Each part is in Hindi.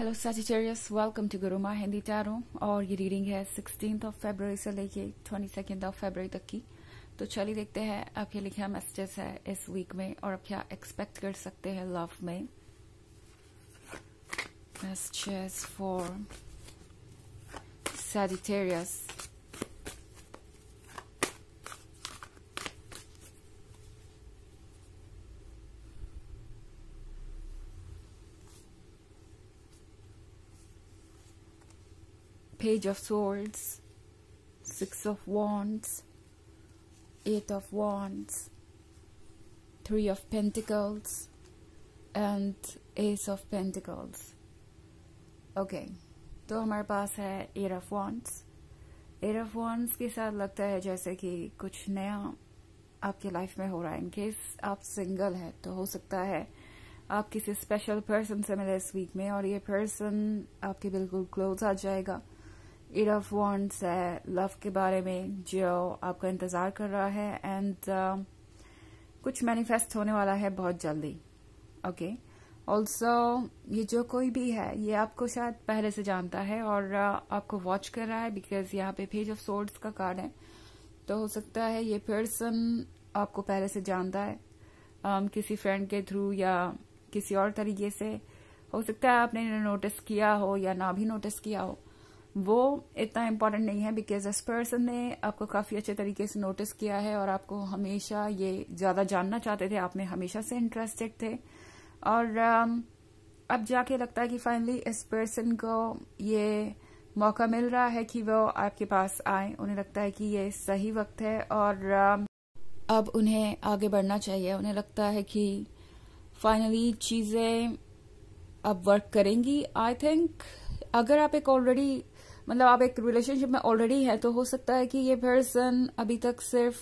Hello Sagittarius welcome to Gurumaa Hindi tarot और ये रीडिंग है सिक्सटीन ऑफ फेबररी से लेके ट्वेंटी सेकेंड ऑफ फेबररी तक की तो चलिए देखते हैं आप क्या लिखा मैसेजेस है इस वीक में और आप क्या एक्सपेक्ट कर सकते हैं लव में messages for Sagittarius Page of Swords, Six of Wands, Eight of Wands, Three of Pentacles, and ace of pentacles okay तो हमारे पास है eight of wands eight of wands के साथ लगता है जैसे कि कुछ नया आपकी लाइफ में हो रहा है इनकेस आप सिंगल है तो हो सकता है आप किसी स्पेशल पर्सन से मिले इस वीक में और ये पर्सन आपके बिल्कुल क्लोज आ जाएगा एट ऑफ वॉन्ट्स है लव के बारे में जो आपका इंतज़ार कर रहा है एंड uh, कुछ मैनिफेस्ट होने वाला है बहुत जल्दी ओके okay? ऑल्सो ये जो कोई भी है ये आपको शायद पहले से जानता है और uh, आपको वॉच कर रहा है बिकॉज यहाँ पे पेज ऑफ सोर्ड्स का कार्ड है तो हो सकता है ये पर्सन आपको पहले से जानता है um, किसी फ्रेंड के थ्रू या किसी और तरीके से हो सकता है आपने नोटिस किया हो या ना भी नोटिस किया हो वो इतना इम्पोर्टेंट नहीं है बिकॉज इस पर्सन ने आपको काफ़ी अच्छे तरीके से नोटिस किया है और आपको हमेशा ये ज़्यादा जानना चाहते थे आप में हमेशा से इंटरेस्टेड थे और um, अब जाके लगता है कि फाइनली इस पर्सन को ये मौका मिल रहा है कि वो आपके पास आए उन्हें लगता है कि ये सही वक्त है और um, अब उन्हें आगे बढ़ना चाहिए उन्हें लगता है कि फाइनली चीज़ें अब वर्क करेंगी आई थिंक अगर आप एक ऑलरेडी मतलब आप एक रिलेशनशिप में ऑलरेडी है तो हो सकता है कि ये पर्सन अभी तक सिर्फ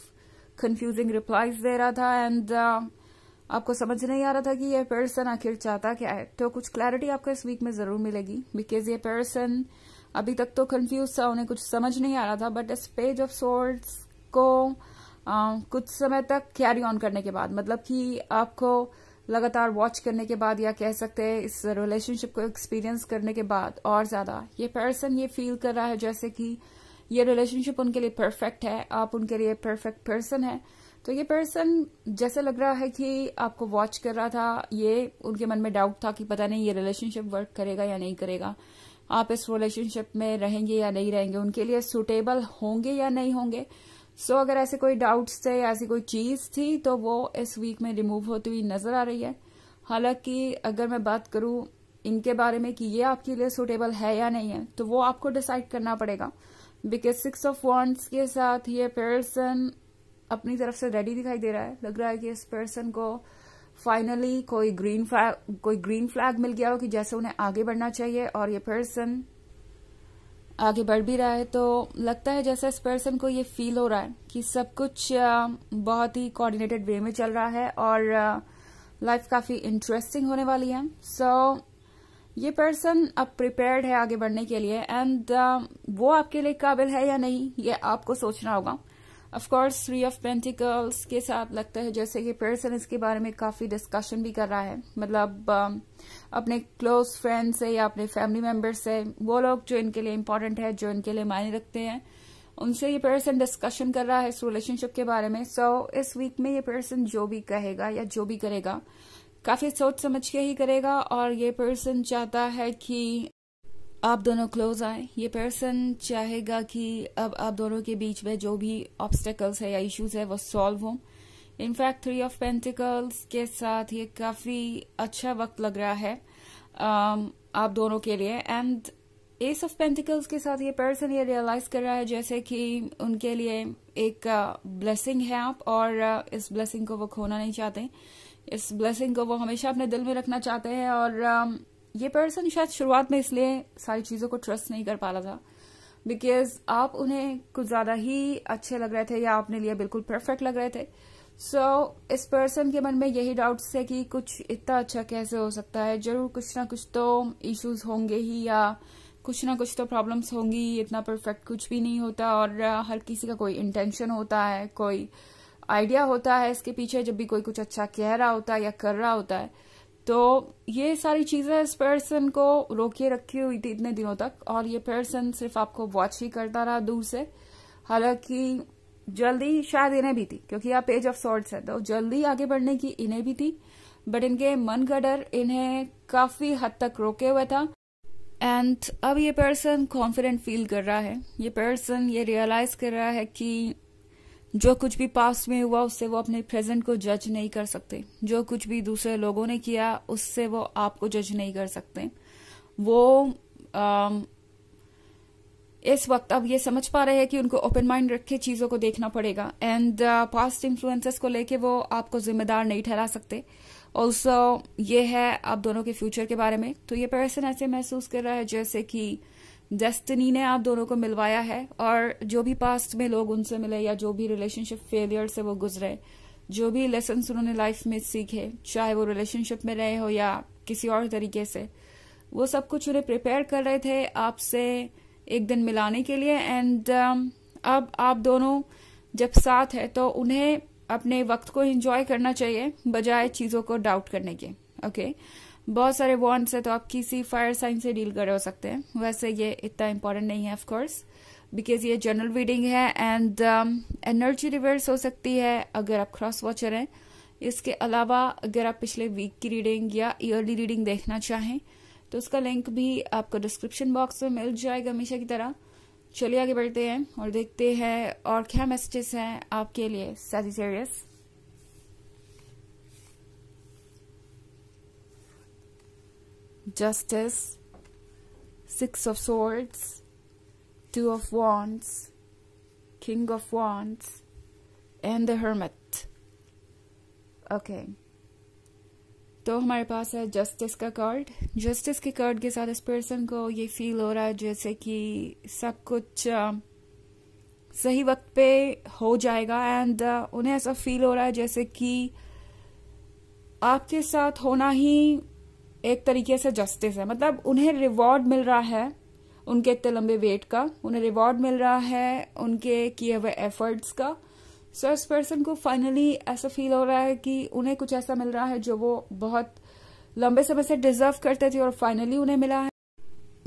कंफ्यूजिंग रिप्लाईज दे रहा था एंड uh, आपको समझ नहीं आ रहा था कि ये पर्सन आखिर चाहता क्या है तो कुछ क्लैरिटी आपको इस वीक में जरूर मिलेगी बिकॉज ये पर्सन अभी तक तो कंफ्यूज था उन्हें कुछ समझ नहीं आ रहा था बट इस पेज ऑफ सोर्ट्स को uh, कुछ समय तक कैरी ऑन करने के बाद मतलब कि आपको लगातार वॉच करने के बाद या कह सकते हैं इस रिलेशनशिप को एक्सपीरियंस करने के बाद और ज़्यादा ये पर्सन ये फील कर रहा है जैसे कि ये रिलेशनशिप उनके लिए परफेक्ट है आप उनके लिए परफेक्ट पर्सन है तो ये पर्सन जैसे लग रहा है कि आपको वॉच कर रहा था ये उनके मन में डाउट था कि पता नहीं ये रिलेशनशिप वर्क करेगा या नहीं करेगा आप इस रिलेशनशिप में रहेंगे या नहीं रहेंगे उनके लिए सुटेबल होंगे या नहीं होंगे सो so, अगर ऐसे कोई डाउट्स थे या ऐसी कोई चीज़ थी तो वो इस वीक में रिमूव होती हुई नज़र आ रही है हालांकि अगर मैं बात करूं इनके बारे में कि ये आपके लिए सुटेबल है या नहीं है तो वो आपको डिसाइड करना पड़ेगा बिकॉज सिक्स ऑफ वॉन्ट्स के साथ ये पर्सन अपनी तरफ से रेडी दिखाई दे रहा है लग रहा है कि इस पर्सन को फाइनली कोई ग्रीन फ्लैग कोई ग्रीन फ्लैग मिल गया हो कि जैसे उन्हें आगे बढ़ना चाहिए और ये पर्सन आगे बढ़ भी रहा है तो लगता है जैसे इस पर्सन को ये फील हो रहा है कि सब कुछ बहुत ही कोऑर्डिनेटेड वे में चल रहा है और लाइफ काफी इंटरेस्टिंग होने वाली है सो so, ये पर्सन अब प्रिपेयर्ड है आगे बढ़ने के लिए एंड वो आपके लिए काबिल है या नहीं ये आपको सोचना होगा ऑफकोर्स थ्री ऑफ पेंटिकल्स के साथ लगता है जैसे कि पर्सन इसके बारे में काफी डिस्कशन भी कर रहा है मतलब uh, अपने क्लोज फ्रेंड से या अपने फैमिली मेम्बर से वो लोग जो इनके लिए इम्पोर्टेंट है जो इनके लिए मायने रखते हैं उनसे ये पर्सन डिस्कशन कर रहा है इस रिलेशनशिप के बारे में सो so, इस वीक में ये पर्सन जो भी कहेगा या जो भी करेगा काफी सोच समझ के ही करेगा और ये पर्सन चाहता है कि आप दोनों क्लोज आए ये पर्सन चाहेगा कि अब आप दोनों के बीच में जो भी ऑब्स्टेकल्स है या इश्यूज है वो सॉल्व हों इनफैक्ट थ्री ऑफ पेंटिकल्स के साथ ये काफी अच्छा वक्त लग रहा है um, आप दोनों के लिए एंड एस ऑफ पेंटिकल्स के साथ ये पर्सन ये रियलाइज कर रहा है जैसे कि उनके लिए एक ब्लेसिंग uh, है आप और uh, इस ब्लेसिंग को वो खोना नहीं चाहते इस ब्लेसिंग को वो हमेशा अपने दिल में रखना चाहते हैं और um, ये पर्सन शायद शुरुआत में इसलिए सारी चीजों को ट्रस्ट नहीं कर पा रहा था बिकॉज आप उन्हें कुछ ज्यादा ही अच्छे लग रहे थे या अपने लिए बिल्कुल परफेक्ट लग रहे थे सो so, इस पर्सन के मन में यही डाउट्स है कि कुछ इतना अच्छा कैसे हो सकता है जरूर कुछ ना कुछ तो इश्यूज होंगे ही या कुछ ना कुछ तो प्रॉब्लम्स होंगी इतना परफेक्ट कुछ भी नहीं होता और हर किसी का कोई इंटेंशन होता है कोई आइडिया होता है इसके पीछे जब भी कोई कुछ अच्छा कह रहा होता है या कर रहा होता है तो ये सारी चीज़ें इस पर्सन को रोके रखी हुई थी इतने दिनों तक और ये पर्सन सिर्फ आपको वॉच ही करता रहा दूर से हालांकि जल्दी शायद इन्हें भी थी क्योंकि यह पेज ऑफ सॉर्ट्स है तो जल्दी आगे बढ़ने की इन्हें भी थी बट इनके मन का डर इन्हें काफी हद तक रोके हुआ था एंड अब ये पर्सन कॉन्फिडेंट फील कर रहा है ये पर्सन ये रियलाइज कर रहा है कि जो कुछ भी पास्ट में हुआ उससे वो अपने प्रेजेंट को जज नहीं कर सकते जो कुछ भी दूसरे लोगों ने किया उससे वो आपको जज नहीं कर सकते वो आ, um, इस वक्त अब ये समझ पा रहे हैं कि उनको ओपन माइंड रख के चीजों को देखना पड़ेगा एंड पास्ट इन्फ्लुएंसेस को लेके वो आपको जिम्मेदार नहीं ठहरा सकते ऑल्सो ये है आप दोनों के फ्यूचर के बारे में तो ये पर्सन ऐसे महसूस कर रहा है जैसे कि डेस्टिनी ने आप दोनों को मिलवाया है और जो भी पास्ट में लोग उनसे मिले या जो भी रिलेशनशिप फेलियर से वो गुजरे जो भी लेसन उन्होंने लाइफ में सीखे चाहे वो रिलेशनशिप में रहे हो या किसी और तरीके से वो सब कुछ उन्हें प्रिपेयर कर रहे थे आपसे एक दिन मिलाने के लिए एंड um, अब आप दोनों जब साथ है तो उन्हें अपने वक्त को इंजॉय करना चाहिए बजाय चीज़ों को डाउट करने के ओके बहुत सारे वॉन्ट्स है तो आप किसी फायर साइन से डील कर हो सकते हैं वैसे ये इतना इम्पोर्टेंट नहीं है ऑफकोर्स बिकॉज ये जनरल रीडिंग है एंड एनर्जी रिवर्स हो सकती है अगर आप क्रॉस वॉचर हैं इसके अलावा अगर आप पिछले वीक की रीडिंग या ईयरली रीडिंग देखना चाहें तो उसका लिंक भी आपको डिस्क्रिप्शन बॉक्स में मिल जाएगा हमेशा की तरह चलिए आगे बढ़ते हैं और देखते हैं और क्या मैसेजेस हैं आपके लिए साथी serious justice six of swords two of wands king of wands and the hermit okay okay. तो हमारे पास है जस्टिस का कार्ड जस्टिस के कार्ड के साथ इस पर्सन को ये फील हो रहा है जैसे कि सब कुछ um, सही वक्त पे हो जाएगा एंड uh, उन्हें ऐसा फील हो रहा है जैसे कि आपके साथ होना ही एक तरीके से जस्टिस है मतलब उन्हें रिवॉर्ड मिल रहा है उनके इतने लंबे वेट का उन्हें रिवॉर्ड मिल रहा है उनके किए हुए एफर्ट्स का सर्च पर्सन को फाइनली ऐसा फील हो रहा है कि उन्हें कुछ ऐसा मिल रहा है जो वो बहुत लंबे समय से डिजर्व करते थे और फाइनली उन्हें मिला है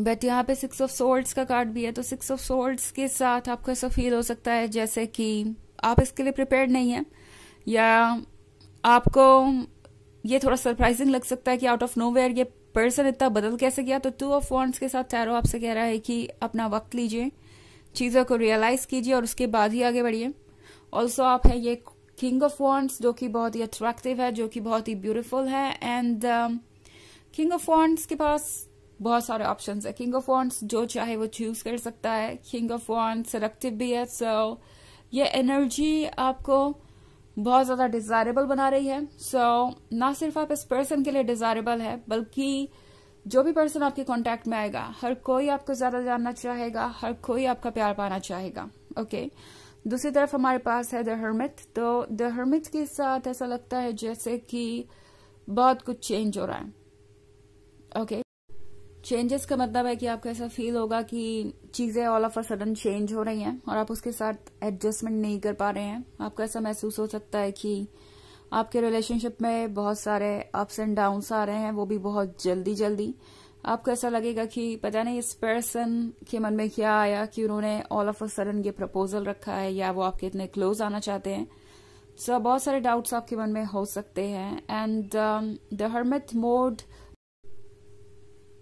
बट यहाँ पे सिक्स ऑफ सोल्ड्स का कार्ड भी है तो सिक्स ऑफ सोल्ड्स के साथ आपको ऐसा फील हो सकता है जैसे कि आप इसके लिए प्रिपेयर नहीं है या आपको ये थोड़ा सरप्राइजिंग लग सकता है कि आउट ऑफ नो ये पर्सन इतना बदल कैसे गया तो टू ऑफ वॉन्ट्स के साथ टैरो आपसे कह रहा है कि अपना वक्त लीजिए चीज़ों को रियलाइज कीजिए और उसके बाद ही आगे बढ़िए ऑल्सो आप है ये किंग ऑफ वॉन्ट्स जो कि बहुत ही अट्रैक्टिव है जो कि बहुत ही ब्यूटीफुल है एंड किंग ऑफ वॉन्ट्स के पास बहुत सारे ऑप्शन है किंग ऑफ वॉन्ट्स जो चाहे वो चूज कर सकता है किंग ऑफ वॉन्ट्स सेलेक्टिव भी है सो so, ये एनर्जी आपको बहुत ज्यादा डिजायरेबल बना रही है सो so, ना सिर्फ आप इस पर्सन के लिए डिजायरेबल है बल्कि जो भी पर्सन आपके कांटेक्ट में आएगा हर कोई आपको ज्यादा जानना चाहेगा हर कोई आपका प्यार पाना चाहेगा ओके okay? दूसरी तरफ हमारे पास है द हर्मिट तो द हर्मिट के साथ ऐसा लगता है जैसे कि बहुत कुछ चेंज हो रहा है ओके चेंजेस का मतलब है कि आपको ऐसा फील होगा कि चीजें all of a sudden change हो रही हैं और आप उसके साथ एडजस्टमेंट नहीं कर पा रहे हैं आपको ऐसा महसूस हो सकता है कि आपके रिलेशनशिप में बहुत सारे अप्स एंड डाउन्स आ रहे हैं वो भी बहुत जल्दी जल्दी आपको ऐसा लगेगा कि पता नहीं इस पर्सन के मन में क्या आया कि उन्होंने ऑल ऑफ अ सडन ये प्रपोजल रखा है या वो आपके इतने क्लोज आना चाहते हैं सो so, बहुत सारे डाउट्स आपके मन में हो सकते हैं एंड द हर्मिट मोड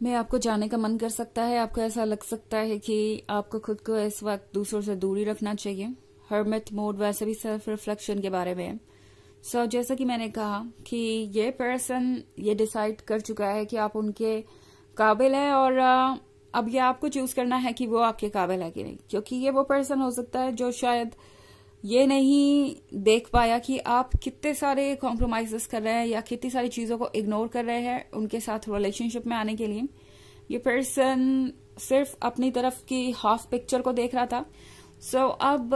में आपको जाने का मन कर सकता है आपको ऐसा लग सकता है कि आपको खुद को इस वक्त दूसरों से दूरी रखना चाहिए हर्मिट मोड वैसे भी सेल्फ रिफ्लेक्शन के बारे में सो so, जैसा कि मैंने कहा कि ये पर्सन ये डिसाइड कर चुका है कि आप उनके काबिल है और अब ये आपको चूज करना है कि वो आपके काबिल है कि नहीं क्योंकि ये वो पर्सन हो सकता है जो शायद ये नहीं देख पाया कि आप कितने सारे कॉम्प्रोमाइज कर रहे हैं या कितनी सारी चीज़ों को इग्नोर कर रहे हैं उनके साथ रिलेशनशिप में आने के लिए ये पर्सन सिर्फ अपनी तरफ की हाफ पिक्चर को देख रहा था सो so, अब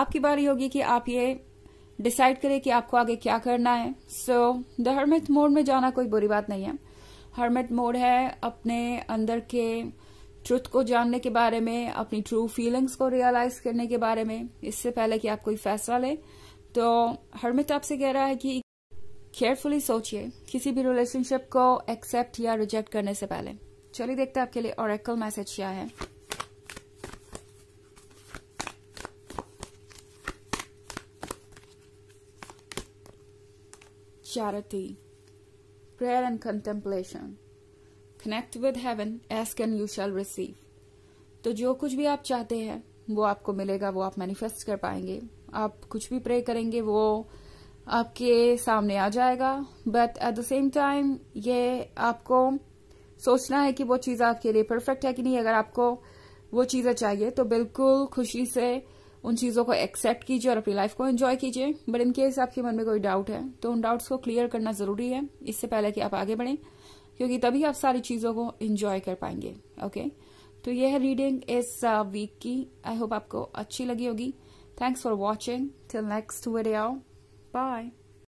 आपकी बारी होगी कि आप ये डिसाइड करें कि आपको आगे क्या करना है सो so, दर्मित मोड में जाना कोई बुरी बात नहीं है हर्मेट मोड है अपने अंदर के ट्रुथ को जानने के बारे में अपनी ट्रू फीलिंग्स को रियलाइज करने के बारे में इससे पहले कि आप कोई फैसला लें तो हर्मेट आपसे कह रहा है कि केयरफुली सोचिए किसी भी रिलेशनशिप को एक्सेप्ट या रिजेक्ट करने से पहले चलिए देखते हैं आपके लिए ओरेकल मैसेज क्या है charity prayer and contemplation. Connect with heaven, ask and you shall receive. तो जो कुछ भी आप चाहते हैं वो आपको मिलेगा वो आप मैनिफेस्ट कर पाएंगे आप कुछ भी प्रे करेंगे वो आपके सामने आ जाएगा but at the same time ये आपको सोचना है कि वो चीज़ आपके लिए परफेक्ट है कि नहीं अगर आपको वो चीज़ें चाहिए तो बिल्कुल खुशी से उन चीज़ों को एक्सेप्ट कीजिए और अपनी लाइफ को एंजॉय कीजिए बट इन केस आपके मन में कोई डाउट है तो उन डाउट्स को क्लियर करना ज़रूरी है इससे पहले कि आप आगे बढ़ें क्योंकि तभी आप सारी चीज़ों को एंजॉय कर पाएंगे ओके तो यह है रीडिंग इस वीक की आई होप आपको अच्छी लगी होगी thanks for watching till next video bye